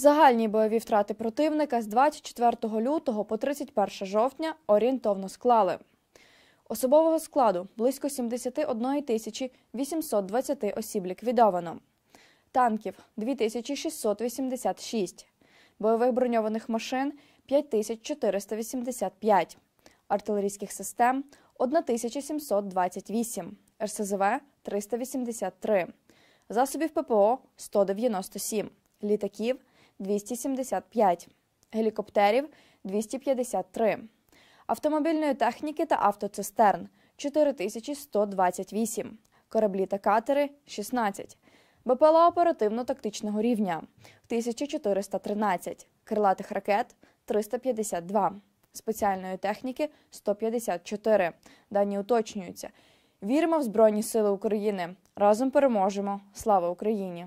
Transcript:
Загальні бойові втрати противника з 24 лютого по 31 жовтня орієнтовно склали. Особового складу близько 71 тисячі 820 осіб ліквідовано, танків 2686, бойових броньованих машин 5485, артилерійських систем 1728, РСЗВ 383, засобів ППО 197, літаків 275, гелікоптерів 253, автомобільної техніки та автоцистерн 4128, кораблі та катери 16, БПЛА оперативно-тактичного рівня 1413, крилатих ракет 352, спеціальної техніки 154. Дані уточнюються. Віримо в Збройні Сили України. Разом переможемо. Слава Україні!